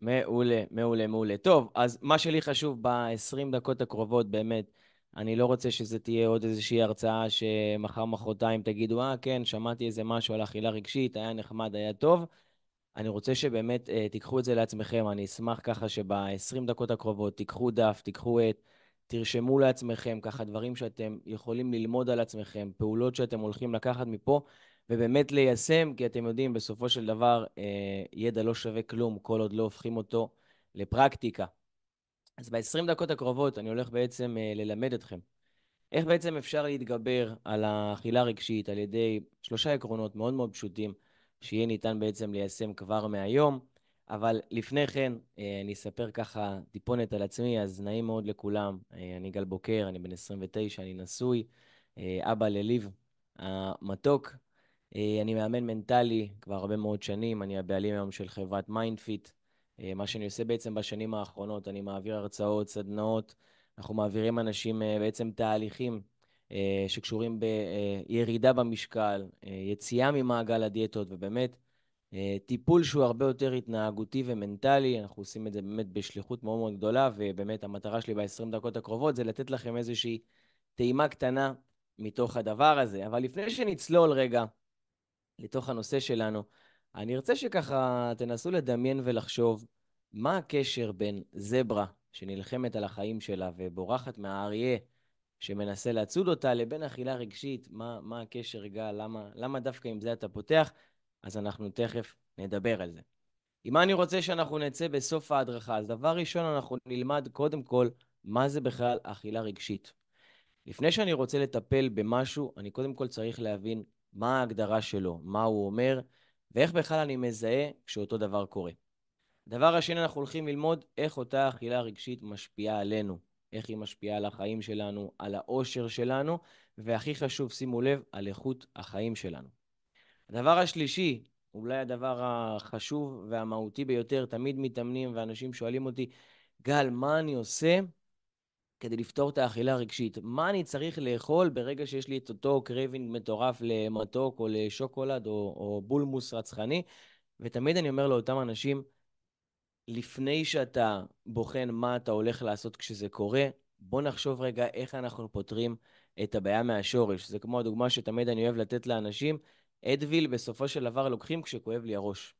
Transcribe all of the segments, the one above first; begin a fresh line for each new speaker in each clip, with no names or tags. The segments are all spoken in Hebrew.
מעולה, מעולה, מעולה. טוב, אז מה שלי חשוב ב-20 דקות הקרובות, באמת, אני לא רוצה שזה תהיה עוד איזושהי הרצאה שמחר, מחרתיים תגידו, אה, כן, שמעתי איזה משהו על אכילה רגשית, היה נחמד, היה טוב. אני רוצה שבאמת אה, תיקחו את זה לעצמכם, אני אשמח ככה שב-20 דקות הקרובות תיקחו דף, תיקחו עט, תרשמו לעצמכם ככה דברים שאתם יכולים ללמוד על עצמכם, פעולות שאתם הולכים לקחת מפה, ובאמת ליישם, כי אתם יודעים, בסופו של דבר, אה, ידע לא שווה כלום כל עוד לא הופכים אותו לפרקטיקה. אז ב-20 דקות הקרובות אני הולך בעצם אה, ללמד אתכם איך בעצם אפשר להתגבר על האכילה הרגשית על ידי שלושה עקרונות מאוד מאוד פשוטים, שיהיה ניתן בעצם ליישם כבר מהיום. אבל לפני כן, אה, אני אספר ככה טיפונת על עצמי, אז נעים מאוד לכולם. אני גל בוקר, אני בן 29, אני נשוי, אבא לליב המתוק, אה, אני מאמן מנטלי כבר הרבה מאוד שנים, אני הבעלים היום של חברת מיינדפיט. אה, מה שאני עושה בעצם בשנים האחרונות, אני מעביר הרצאות, סדנאות, אנחנו מעבירים אנשים אה, בעצם תהליכים שקשורים בירידה במשקל, יציאה ממעגל הדיאטות, ובאמת טיפול שהוא הרבה יותר התנהגותי ומנטלי, אנחנו עושים את זה באמת בשליחות מאוד מאוד גדולה, ובאמת המטרה שלי ב-20 דקות הקרובות זה לתת לכם איזושהי טעימה קטנה מתוך הדבר הזה. אבל לפני שנצלול רגע לתוך הנושא שלנו, אני ארצה שככה תנסו לדמיין ולחשוב מה הקשר בין זברה שנלחמת על החיים שלה ובורחת מהאריה שמנסה להצוד אותה לבין אכילה רגשית, מה, מה הקשר גל, למה, למה דווקא עם זה אתה פותח, אז אנחנו תכף נדבר על זה. עם מה אני רוצה שאנחנו נצא בסוף ההדרכה? אז דבר ראשון, אנחנו נלמד קודם כל מה זה בכלל אכילה רגשית. לפני שאני רוצה לטפל במשהו, אני קודם כל צריך להבין מה ההגדרה שלו, מה הוא אומר, ואיך בכלל אני מזהה כשאותו דבר קורה. דבר השני, אנחנו הולכים ללמוד איך אותה אכילה רגשית משפיעה עלינו, איך היא משפיעה על החיים שלנו, על האושר שלנו, והכי חשוב, שימו לב, על איכות החיים שלנו. הדבר השלישי, אולי הדבר החשוב והמהותי ביותר, תמיד מתאמנים ואנשים שואלים אותי, גל, מה אני עושה כדי לפתור את האכילה הרגשית. מה אני צריך לאכול ברגע שיש לי את אותו קרייבינג מטורף למתוק או לשוקולד או, או בולמוס רצחני? ותמיד אני אומר לאותם אנשים, לפני שאתה בוחן מה אתה הולך לעשות כשזה קורה, בוא נחשוב רגע איך אנחנו פותרים את הבעיה מהשורש. זה כמו הדוגמה שתמיד אני אוהב לתת לאנשים, אדוויל בסופו של דבר לוקחים כשכואב לי הראש.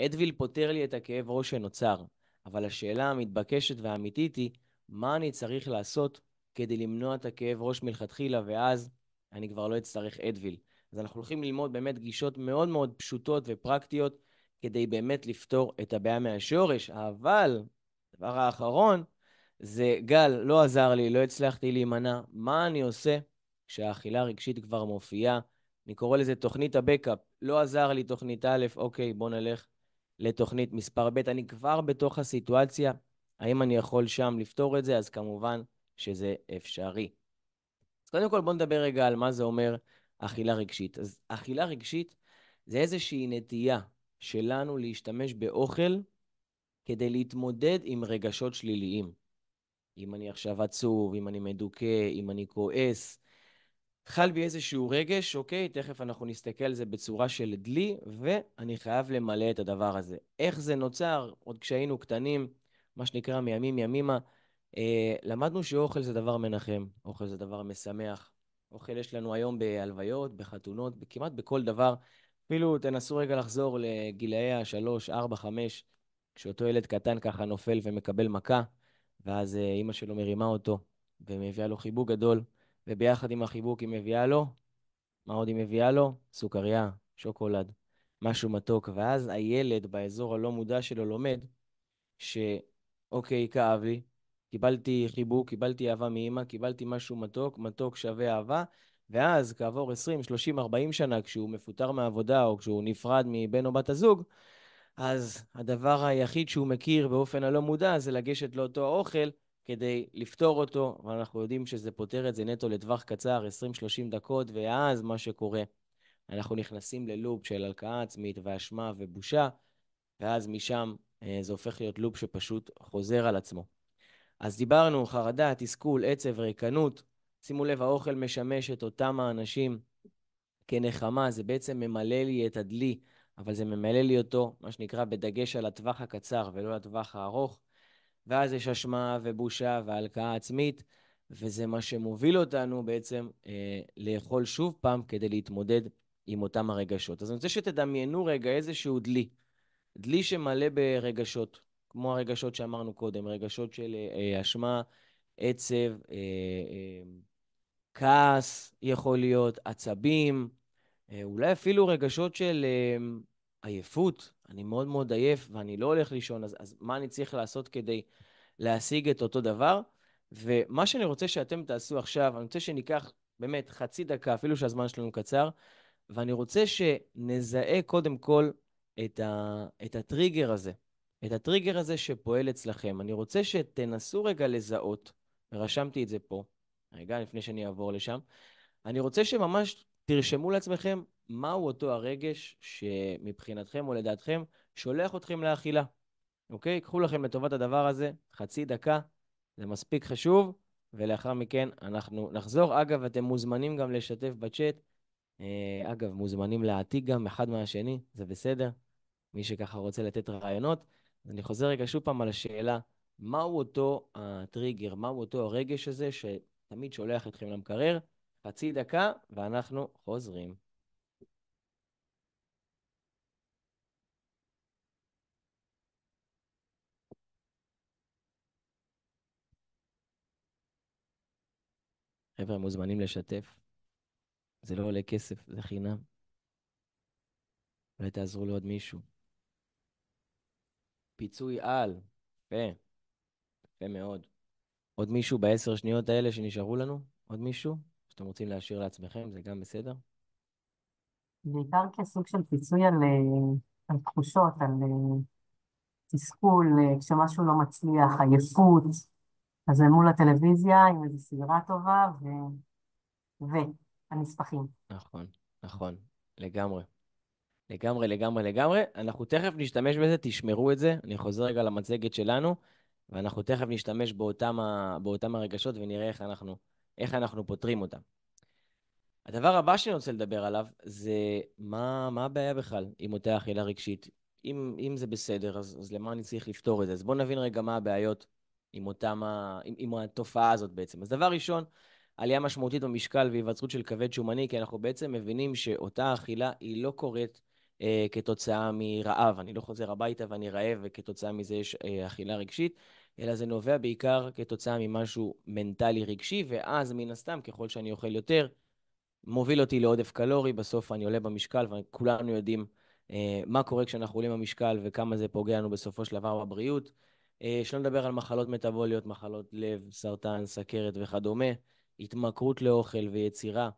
אדוויל פותר לי את הכאב ראש שנוצר, אבל השאלה המתבקשת והאמיתית היא, מה אני צריך לעשות כדי למנוע את הכאב ראש מלכתחילה, ואז אני כבר לא אצטרך אדוויל. אז אנחנו הולכים ללמוד באמת גישות מאוד מאוד פשוטות ופרקטיות כדי באמת לפתור את הבעיה מהשורש. אבל, הדבר האחרון, זה גל, לא עזר לי, לא הצלחתי להימנע, מה אני עושה כשהאכילה הרגשית כבר מופיעה? אני קורא לזה תוכנית הבקאפ. לא עזר לי תוכנית א', אוקיי, בוא נלך לתוכנית מספר ב'. אני כבר בתוך הסיטואציה, האם אני יכול שם לפתור את זה? אז כמובן שזה אפשרי. אז קודם כל בואו נדבר רגע על מה זה אומר אכילה רגשית. אז אכילה רגשית זה איזושהי נטייה שלנו להשתמש באוכל כדי להתמודד עם רגשות שליליים. אם אני עכשיו עצוב, אם אני מדוכא, אם אני כועס, חל בי איזשהו רגש, אוקיי, תכף אנחנו נסתכל על זה בצורה של דלי, ואני חייב למלא את הדבר הזה. איך זה נוצר? עוד כשהיינו קטנים, מה שנקרא מימים ימימה. אה, למדנו שאוכל זה דבר מנחם, אוכל זה דבר משמח. אוכל יש לנו היום בהלוויות, בחתונות, כמעט בכל דבר. אפילו תנסו רגע לחזור לגילאי השלוש, ארבע, חמש, כשאותו ילד קטן ככה נופל ומקבל מכה, ואז אה, אימא שלו מרימה אותו ומביאה לו חיבוק גדול, וביחד עם החיבוק היא מביאה לו, מה עוד היא מביאה לו? סוכריה, שוקולד, משהו מתוק. ואז הילד באזור הלא מודע שלו לומד ש... אוקיי, כאב לי, קיבלתי חיבוק, קיבלתי אהבה מאימא, קיבלתי משהו מתוק, מתוק שווה אהבה, ואז כעבור 20, 30, 40 שנה, כשהוא מפוטר מעבודה או כשהוא נפרד מבן או בת הזוג, אז הדבר היחיד שהוא מכיר באופן הלא מודע זה לגשת לאותו האוכל כדי לפתור אותו, ואנחנו יודעים שזה פותר את זה נטו לטווח קצר, 20-30 דקות, ואז מה שקורה, אנחנו נכנסים ללופ של הלקאה עצמית ואשמה ובושה, ואז משם אה, זה הופך להיות לופ שפשוט חוזר על עצמו. אז דיברנו, חרדה, תסכול, עצב, ריקנות. שימו לב, האוכל משמש את אותם האנשים כנחמה, זה בעצם ממלא לי את הדלי, אבל זה ממלא לי אותו, מה שנקרא, בדגש על הטווח הקצר ולא על הטווח הארוך. ואז יש אשמה ובושה והלקאה עצמית, וזה מה שמוביל אותנו בעצם אה, לאכול שוב פעם כדי להתמודד עם אותם הרגשות. אז אני רוצה שתדמיינו רגע איזשהו דלי. דלי שמלא ברגשות, כמו הרגשות שאמרנו קודם, רגשות של אה, אשמה, עצב, אה, אה, כעס יכול להיות, עצבים, אה, אולי אפילו רגשות של אה, עייפות, אני מאוד מאוד עייף ואני לא הולך לישון, אז, אז מה אני צריך לעשות כדי להשיג את אותו דבר? ומה שאני רוצה שאתם תעשו עכשיו, אני רוצה שניקח באמת חצי דקה, אפילו שהזמן שלנו קצר, ואני רוצה שנזהה קודם כל את, ה, את הטריגר הזה, את הטריגר הזה שפועל אצלכם. אני רוצה שתנסו רגע לזהות, רשמתי את זה פה, רגע לפני שאני אעבור לשם, אני רוצה שממש תרשמו לעצמכם מהו אותו הרגש שמבחינתכם או לדעתכם שולח אתכם לאכילה. אוקיי? קחו לכם לטובת הדבר הזה חצי דקה, זה מספיק חשוב, ולאחר מכן אנחנו נחזור. אגב, אתם מוזמנים גם לשתף בצ'אט. אה, אגב, מוזמנים להעתיק גם אחד מהשני, זה בסדר. מי שככה רוצה לתת רעיונות. אני חוזר רגע שוב פעם על השאלה, מהו אותו הטריגר, מהו אותו הרגש הזה שתמיד שולח אתכם למקרר? חצי דקה ואנחנו חוזרים. חבר'ה, מוזמנים לשתף. זה לא עולה כסף, זה חינם. אולי תעזרו לעוד מישהו. פיצוי על. יפה. יפה מאוד. עוד מישהו בעשר שניות האלה שנשארו לנו? עוד מישהו? שאתם רוצים להשאיר לעצמכם, זה גם בסדר? בעיקר כסוג של פיצוי על, אה, על תחושות, על על מה אה, תסכול, אה, כשמשהו לא מצליח, עייפות, אז זה מול הטלוויזיה עם איזו סדרה טובה ו... והנספחים. נכון, נכון, לגמרי. לגמרי, לגמרי, לגמרי. אנחנו תכף נשתמש בזה, תשמרו את זה. אני חוזר רגע למצגת שלנו, ואנחנו תכף נשתמש באותם, ה... באותם הרגשות ונראה איך אנחנו, איך אנחנו פותרים אותם. הדבר הבא שאני רוצה לדבר עליו זה מה, מה הבעיה בכלל עם אותה אכילה רגשית. אם, אם זה בסדר, אז, אז למה אני צריך לפתור את זה? אז בואו נבין רגע מה הבעיות עם, אותם ה... עם, עם התופעה הזאת בעצם. אז דבר ראשון, עלייה משמעותית במשקל והיווצרות של כבד שומני, כי אנחנו בעצם מבינים שאותה אכילה היא לא קורית אה, כתוצאה מרעב. אני לא חוזר הביתה ואני רעב, וכתוצאה מזה יש אה, אכילה רגשית, אלא זה נובע בעיקר כתוצאה ממשהו מנטלי רגשי, ואז מן הסתם, ככל שאני אוכל יותר, מוביל אותי לעודף קלורי, בסוף אני עולה במשקל, וכולנו יודעים אה, מה קורה כשאנחנו עולים במשקל וכמה זה פוגע לנו בסופו של דבר בבריאות. אה, שלא נדבר על מחלות מטבוליות, מחלות לב, סרטן, סכרת וכדומה, התמכרות לאוכל ויצירה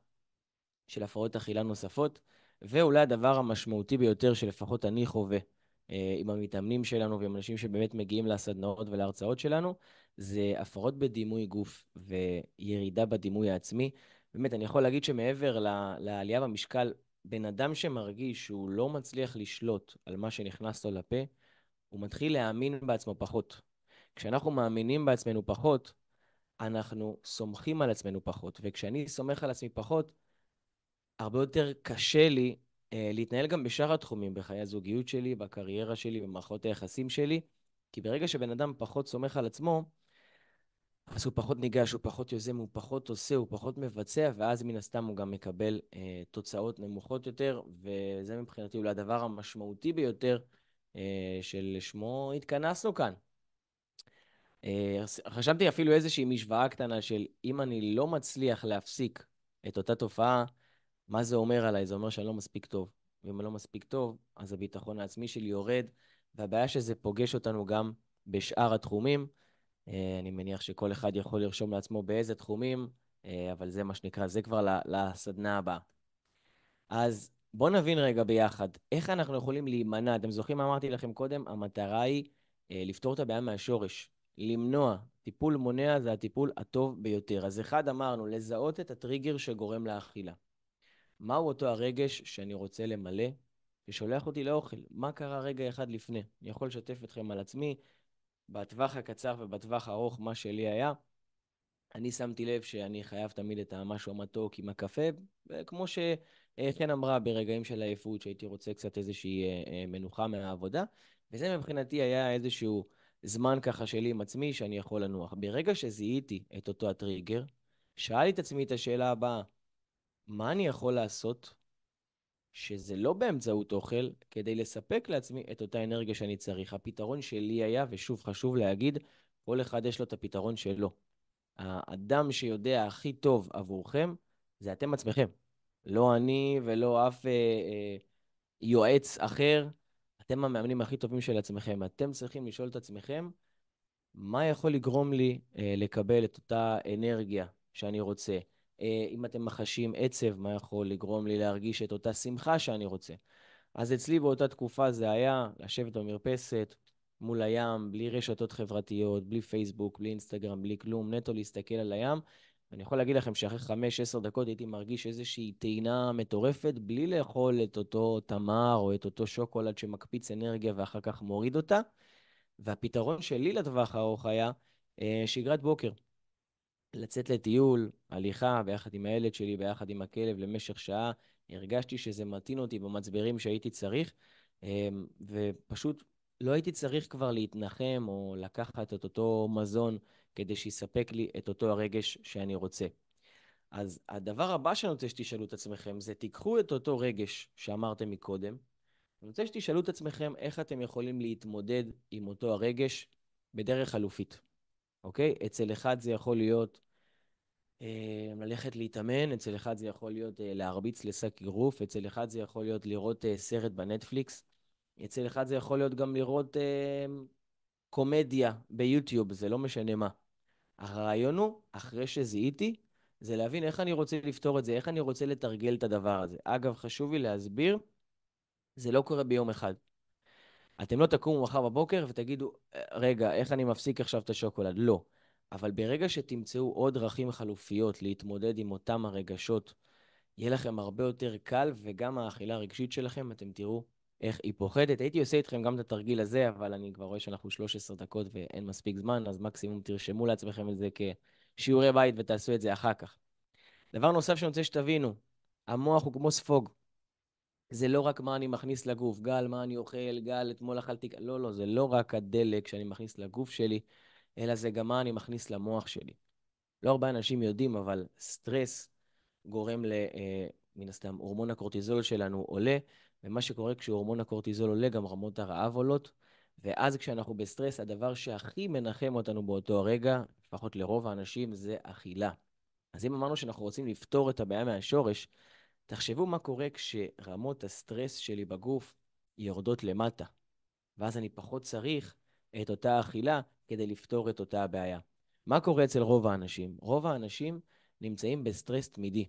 של הפרעות אכילה נוספות. ואולי הדבר המשמעותי ביותר שלפחות אני חווה אה, עם המתאמנים שלנו ועם אנשים שבאמת מגיעים לסדנאות ולהרצאות שלנו, זה הפרעות בדימוי גוף וירידה בדימוי העצמי. באמת, אני יכול להגיד שמעבר לעלייה במשקל, בן אדם שמרגיש שהוא לא מצליח לשלוט על מה שנכנס לו לפה, הוא מתחיל להאמין בעצמו פחות. כשאנחנו מאמינים בעצמנו פחות, אנחנו סומכים על עצמנו פחות. וכשאני סומך על עצמי פחות, הרבה יותר קשה לי uh, להתנהל גם בשאר התחומים, בחיי הזוגיות שלי, בקריירה שלי, במערכות היחסים שלי, כי ברגע שבן אדם פחות סומך על עצמו, אז הוא פחות ניגש, הוא פחות יוזם, הוא פחות עושה, הוא פחות מבצע, ואז מן הסתם הוא גם מקבל uh, תוצאות נמוכות יותר, וזה מבחינתי אולי הדבר המשמעותי ביותר uh, שלשמו התכנסנו כאן. Uh, חשבתי אפילו איזושהי משוואה קטנה של אם אני לא מצליח להפסיק את אותה תופעה מה זה אומר עליי? זה אומר שאני לא מספיק טוב. ואם אני לא מספיק טוב, אז הביטחון העצמי שלי יורד, והבעיה שזה פוגש אותנו גם בשאר התחומים. אה, אני מניח שכל אחד יכול לרשום לעצמו באיזה תחומים, אה, אבל זה מה שנקרא, זה כבר לסדנה הבאה. אז בואו נבין רגע ביחד, איך אנחנו יכולים להימנע? אתם זוכרים מה אמרתי לכם קודם? המטרה היא אה, לפתור את הבעיה מהשורש, למנוע. טיפול מונע זה הטיפול הטוב ביותר. אז אחד אמרנו, לזהות את הטריגר שגורם לאכילה. מהו אותו הרגש שאני רוצה למלא, ששולח אותי לאוכל? מה קרה רגע אחד לפני? אני יכול לשתף אתכם על עצמי, בטווח הקצר ובטווח הארוך, מה שלי היה. אני שמתי לב שאני חייב תמיד את המשהו המתוק עם הקפה, וכמו שכן אמרה, ברגעים של עייפות, שהייתי רוצה קצת איזושהי אה, אה, מנוחה מהעבודה, וזה מבחינתי היה איזשהו זמן ככה שלי עם עצמי שאני יכול לנוח. ברגע שזיהיתי את אותו הטריגר, שאלתי את עצמי את השאלה הבאה, מה אני יכול לעשות שזה לא באמצעות אוכל, כדי לספק לעצמי את אותה אנרגיה שאני צריך. הפתרון שלי היה, ושוב חשוב להגיד, כל אחד יש לו את הפתרון שלו. האדם שיודע הכי טוב עבורכם, זה אתם עצמכם. לא אני ולא אף אה, אה, יועץ אחר. אתם המאמנים הכי טובים של עצמכם. אתם צריכים לשאול את עצמכם, מה יכול לגרום לי אה, לקבל את אותה אנרגיה שאני רוצה? אה, אם אתם מחשים עצב, מה יכול לגרום לי להרגיש את אותה שמחה שאני רוצה. אז אצלי באותה תקופה זה היה לשבת במרפסת, מול הים, בלי רשתות חברתיות, בלי פייסבוק, בלי אינסטגרם, בלי כלום, נטו להסתכל על הים. אני יכול להגיד לכם שאחרי 5-10 דקות הייתי מרגיש איזושהי טעינה מטורפת, בלי לאכול את אותו תמר או את אותו שוקולד שמקפיץ אנרגיה ואחר כך מוריד אותה. והפתרון שלי לטווח הארוך היה אה, שגרת בוקר. לצאת לטיול, הליכה, ביחד עם הילד שלי, ביחד עם הכלב, למשך שעה. הרגשתי שזה מתאים אותי במצברים שהייתי צריך, אמ, ופשוט לא הייתי צריך כבר להתנחם או לקחת את אותו מזון כדי שיספק לי את אותו הרגש שאני רוצה. אז הדבר הבא שאני רוצה שתשאלו את עצמכם זה, תיקחו את אותו רגש שאמרתם מקודם, אני רוצה שתשאלו את עצמכם איך אתם יכולים להתמודד עם אותו הרגש בדרך חלופית. אוקיי? אצל אחד זה יכול להיות אה, ללכת להתאמן, אצל אחד זה יכול להיות אה, להרביץ לשק אגרוף, אצל אחד זה יכול להיות לראות אה, סרט בנטפליקס, אצל אחד זה יכול להיות גם לראות אה, קומדיה ביוטיוב, זה לא משנה מה. הרעיון הוא, אחרי שזיהיתי, זה להבין איך אני רוצה לפתור את זה, איך אני רוצה לתרגל את הדבר הזה. אגב, חשוב לי להסביר, זה לא קורה ביום אחד. אתם לא תקומו מחר בבוקר ותגידו, אה, רגע, איך אני מפסיק עכשיו את השוקולד? לא. אבל ברגע שתמצאו עוד דרכים חלופיות להתמודד עם אותם הרגשות, יהיה לכם הרבה יותר קל, וגם האכילה הרגשית שלכם, אתם תראו איך היא פוחדת. הייתי עושה איתכם גם את התרגיל הזה, אבל אני כבר רואה שאנחנו 13 דקות ואין מספיק זמן, אז מקסימום תרשמו לעצמכם את זה כשיעורי בית ותעשו את זה אחר כך. דבר נוסף שאני רוצה שתבינו, המוח הוא כמו ספוג. זה לא רק מה אני מכניס לגוף, גל, מה אני אוכל, גל, אתמול אכלתי... לא, לא, זה לא רק הדלק שאני מכניס לגוף שלי, אלא זה גם מה אני מכניס למוח שלי. לא הרבה אנשים יודעים, אבל סטרס גורם ל... אה, מן הסתם, הורמון הקורטיזול שלנו עולה, ומה שקורה כשהורמון הקורטיזול עולה, גם רמות הרעב עולות, ואז כשאנחנו בסטרס, הדבר שהכי מנחם אותנו באותו הרגע, לפחות לרוב האנשים, זה אכילה. אז אם אמרנו שאנחנו רוצים לפתור את הבעיה מהשורש, תחשבו מה קורה כשרמות הסטרס שלי בגוף יורדות למטה, ואז אני פחות צריך את אותה אכילה כדי לפתור את אותה הבעיה. מה קורה אצל רוב האנשים? רוב האנשים נמצאים בסטרס תמידי.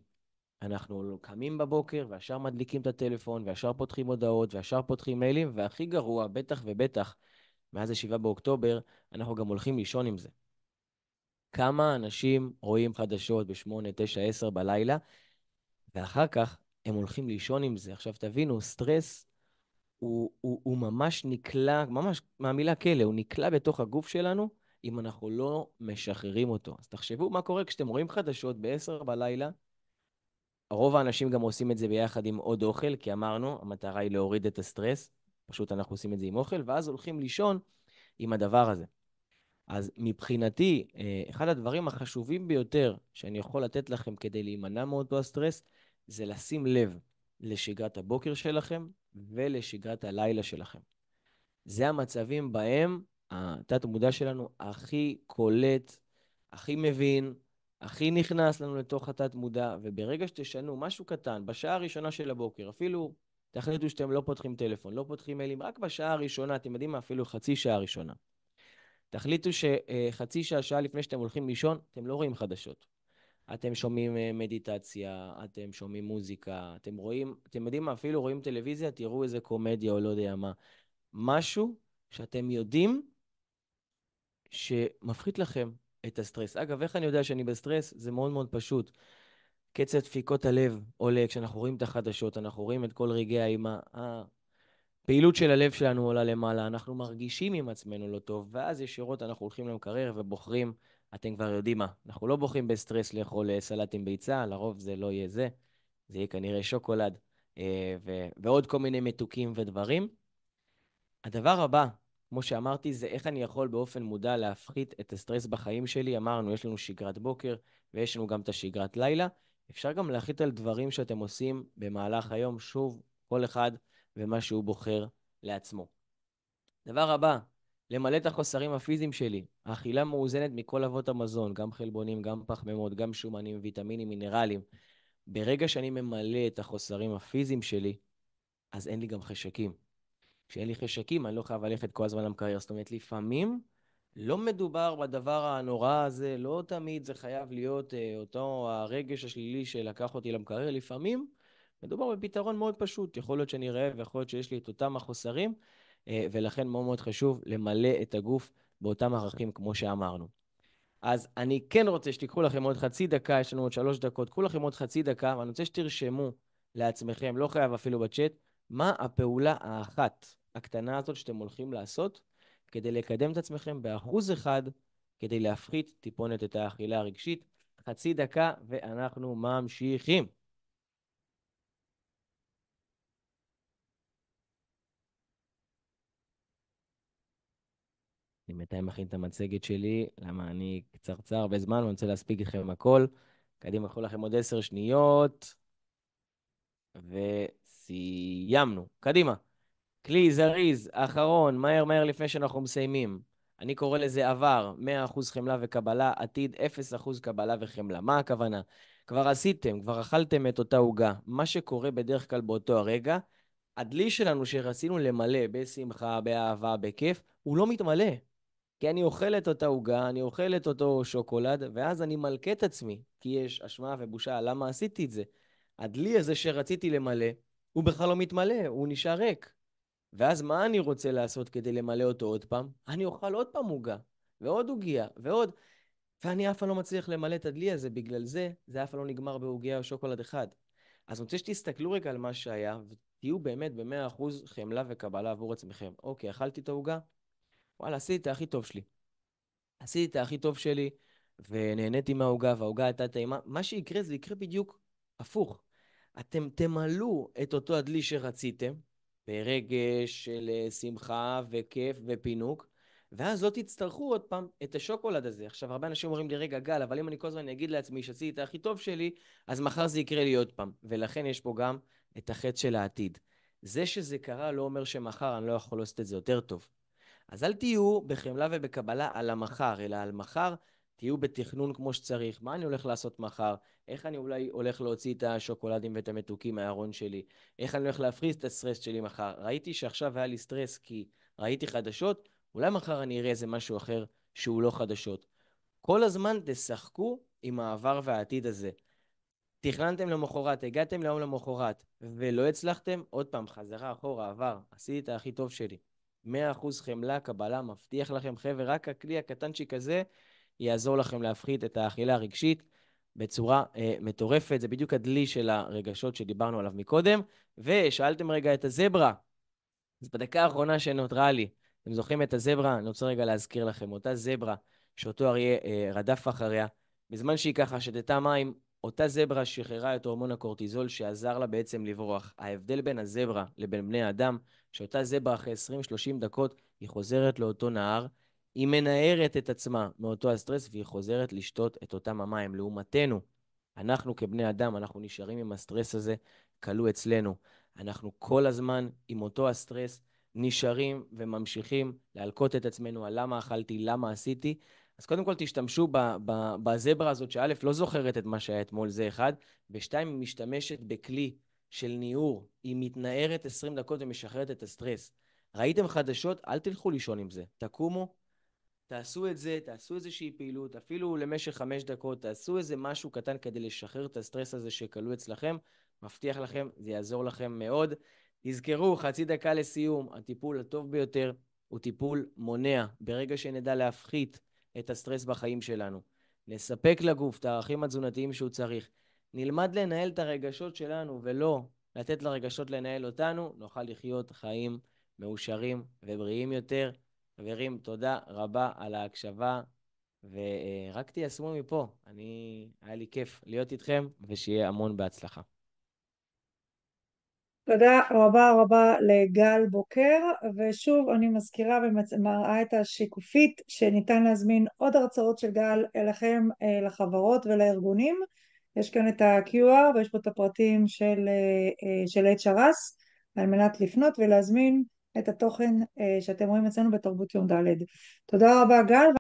אנחנו קמים בבוקר וישר מדליקים את הטלפון, וישר פותחים הודעות, וישר פותחים מיילים, והכי גרוע, בטח ובטח, מאז 7 באוקטובר, אנחנו גם הולכים לישון עם זה. כמה אנשים רואים חדשות ב-8, 9, 10 בלילה, ואחר כך הם הולכים לישון עם זה. עכשיו תבינו, סטרס הוא, הוא, הוא ממש נקלע, ממש מהמילה כלא, הוא נקלע בתוך הגוף שלנו אם אנחנו לא משחררים אותו. אז תחשבו מה קורה כשאתם רואים חדשות ב-10 בלילה, רוב האנשים גם עושים את זה ביחד עם עוד אוכל, כי אמרנו, המטרה היא להוריד את הסטרס, פשוט אנחנו עושים את זה עם אוכל, ואז הולכים לישון עם הדבר הזה. אז מבחינתי, אה, אחד הדברים החשובים ביותר שאני יכול לתת לכם כדי להימנע מאותו הסטרס, זה לשים לב לשגרת הבוקר שלכם ולשגרת הלילה שלכם. זה המצבים בהם התת-מודע שלנו הכי קולט, הכי מבין, הכי נכנס לנו לתוך התת-מודע, וברגע שתשנו משהו קטן, בשעה הראשונה של הבוקר, אפילו תחליטו שאתם לא פותחים טלפון, לא פותחים מיילים, רק בשעה הראשונה, אתם יודעים מה? אפילו חצי שעה ראשונה. תחליטו שחצי שעה, שעה לפני שאתם הולכים לישון, אתם לא רואים חדשות. אתם שומעים אה, מדיטציה, אתם שומעים מוזיקה, אתם רואים, אתם יודעים מה, אפילו רואים טלוויזיה, תראו איזה קומדיה או לא יודע מה. משהו שאתם יודעים שמפחית לכם את הסטרס. אגב, איך אני יודע שאני בסטרס? זה מאוד מאוד פשוט. קצב דפיקות הלב עולה כשאנחנו רואים את החדשות, אנחנו רואים את כל רגעי האימה. אה, הפעילות של הלב שלנו עולה למעלה, אנחנו מרגישים עם עצמנו לא טוב, ואז ישירות אנחנו הולכים למקרר ובוחרים אתם כבר יודעים מה, אנחנו לא בוכים בסטרס לאכול אה, סלט עם ביצה, לרוב זה לא יהיה זה, זה יהיה כנראה שוקולד אה, ו- ועוד כל מיני מתוקים ודברים. הדבר הבא, כמו שאמרתי, זה איך אני יכול באופן מודע להפחית את הסטרס בחיים שלי. אמרנו, יש לנו שגרת בוקר ויש לנו גם את השגרת לילה. אפשר גם להחליט על דברים שאתם עושים במהלך היום, שוב, כל אחד ומה שהוא בוחר לעצמו. דבר הבא, למלא את החוסרים הפיזיים שלי. האכילה מאוזנת מכל אבות המזון, גם חלבונים, גם פחמימות, גם שומנים, ויטמינים, מינרלים. ברגע שאני ממלא את החוסרים הפיזיים שלי, אז אין לי גם חשקים. כשאין לי חשקים, אני לא חייב ללכת כל הזמן למקרייר. זאת אומרת, לפעמים לא מדובר בדבר הנורא הזה, לא תמיד זה חייב להיות אה, אותו הרגש השלילי שלקח אותי למקרייר. לפעמים מדובר בפתרון מאוד פשוט. יכול להיות שאני רעב, יכול להיות שיש לי את אותם החוסרים, אה, ולכן מאוד מאוד חשוב למלא את הגוף באותם ערכים כמו שאמרנו. אז אני כן רוצה שתיקחו לכם עוד חצי דקה, יש לנו עוד שלוש דקות, קחו לכם עוד חצי דקה, ואני רוצה שתרשמו לעצמכם, לא חייב אפילו בצ'אט, מה הפעולה האחת הקטנה הזאת שאתם הולכים לעשות כדי לקדם את עצמכם באחוז אחד, כדי להפחית טיפונת את האכילה הרגשית. חצי דקה ואנחנו ממשיכים. אני בינתיים מכין את המצגת שלי, למה אני קצרצר בזמן ואני רוצה להספיק איתכם הכל. קדימה, קחו לכם עוד עשר שניות, וסיימנו. קדימה. כלי זריז, אחרון, מהר מהר לפני שאנחנו מסיימים. אני קורא לזה עבר, 100% חמלה וקבלה, עתיד 0% קבלה וחמלה. מה הכוונה? כבר עשיתם, כבר אכלתם את אותה עוגה. מה שקורה בדרך כלל באותו הרגע, הדלי שלנו שרצינו למלא בשמחה, באהבה, בכיף, הוא לא מתמלא. כי אני אוכל את אותה עוגה, אני אוכל את אותו שוקולד, ואז אני מלכה את עצמי, כי יש אשמה ובושה, למה עשיתי את זה? הדלי הזה שרציתי למלא, הוא בכלל לא מתמלא, הוא נשאר ריק. ואז מה אני רוצה לעשות כדי למלא אותו עוד פעם? אני אוכל עוד פעם עוגה, ועוד עוגיה, ועוד... ואני אף פעם לא מצליח למלא את הדלי הזה, בגלל זה, זה אף פעם לא נגמר בעוגיה או שוקולד אחד. אז אני רוצה שתסתכלו רגע על מה שהיה, ותהיו באמת ב-100% חמלה וקבלה עבור עצמכם. אוקיי, אכלתי את העוגה? וואלה, עשיתי את הכי טוב שלי. עשיתי את הכי טוב שלי, ונהניתי מהעוגה, והעוגה הייתה טעימה. מה שיקרה, זה יקרה בדיוק הפוך. אתם תמלאו את אותו הדלי שרציתם, ברגש של אה, שמחה וכיף ופינוק, ואז לא תצטרכו עוד פעם את השוקולד הזה. עכשיו, הרבה אנשים אומרים לי, רגע, גל, אבל אם אני כל הזמן אגיד לעצמי שעשיתי את הכי טוב שלי, אז מחר זה יקרה לי עוד פעם. ולכן יש פה גם את החטא של העתיד. זה שזה קרה לא אומר שמחר אני לא יכול לעשות את זה יותר טוב. אז אל תהיו בחמלה ובקבלה על המחר, אלא על מחר תהיו בתכנון כמו שצריך, מה אני הולך לעשות מחר, איך אני אולי הולך להוציא את השוקולדים ואת המתוקים מהארון שלי, איך אני הולך להפריז את הסטרס שלי מחר. ראיתי שעכשיו היה לי סטרס כי ראיתי חדשות, אולי מחר אני אראה איזה משהו אחר שהוא לא חדשות. כל הזמן תשחקו עם העבר והעתיד הזה. תכננתם למחרת, הגעתם ליום למחרת, ולא הצלחתם, עוד פעם, חזרה אחורה, עבר, עשיתי את הכי טוב שלי. 100% חמלה, קבלה, מבטיח לכם, חבר'ה, רק הכלי הקטנצ'יק הזה יעזור לכם להפחית את האכילה הרגשית בצורה אה, מטורפת. זה בדיוק הדלי של הרגשות שדיברנו עליו מקודם. ושאלתם רגע את הזברה, אז בדקה האחרונה שנותרה לי, אתם זוכרים את הזברה? אני רוצה רגע להזכיר לכם, אותה זברה שאותו אריה אה, רדף אחריה, בזמן שהיא ככה שתתה מים, אותה זברה שחררה את הורמון הקורטיזול שעזר לה בעצם לברוח. ההבדל בין הזברה לבין בני האדם שאותה זברה אחרי 20-30 דקות, היא חוזרת לאותו נהר, היא מנערת את עצמה מאותו הסטרס והיא חוזרת לשתות את אותם המים. לעומתנו, אנחנו כבני אדם, אנחנו נשארים עם הסטרס הזה כלוא אצלנו. אנחנו כל הזמן עם אותו הסטרס נשארים וממשיכים להלקוט את עצמנו על למה אכלתי, למה עשיתי. אז קודם כל תשתמשו בזברה הזאת, שא', לא זוכרת את מה שהיה אתמול, זה אחד, ושתיים, היא משתמשת בכלי של ניעור, היא מתנערת 20 דקות ומשחררת את הסטרס. ראיתם חדשות? אל תלכו לישון עם זה. תקומו, תעשו את זה, תעשו איזושהי פעילות, אפילו למשך 5 דקות, תעשו איזה משהו קטן כדי לשחרר את הסטרס הזה שכלוא אצלכם. מבטיח לכם, זה יעזור לכם מאוד. תזכרו, חצי דקה לסיום, הטיפול הטוב ביותר הוא טיפול מונע. ברגע שנדע להפחית את הסטרס בחיים שלנו, נספק לגוף את הערכים התזונתיים שהוא צריך, נלמד לנהל את הרגשות שלנו ולא לתת לרגשות לנהל אותנו, נוכל לחיות חיים מאושרים ובריאים יותר. חברים, תודה רבה על ההקשבה, ורק תיישמו מפה. אני, היה לי כיף להיות איתכם, ושיהיה המון בהצלחה. תודה רבה רבה לגל בוקר, ושוב אני מזכירה ומראה את השיקופית שניתן להזמין עוד הרצאות של גל אליכם, אה, לחברות ולארגונים. יש כאן את ה-QR ויש פה את הפרטים של, אה, אה, של HRS על מנת לפנות ולהזמין את התוכן אה, שאתם רואים אצלנו בתרבות יום ד'. תודה רבה גל.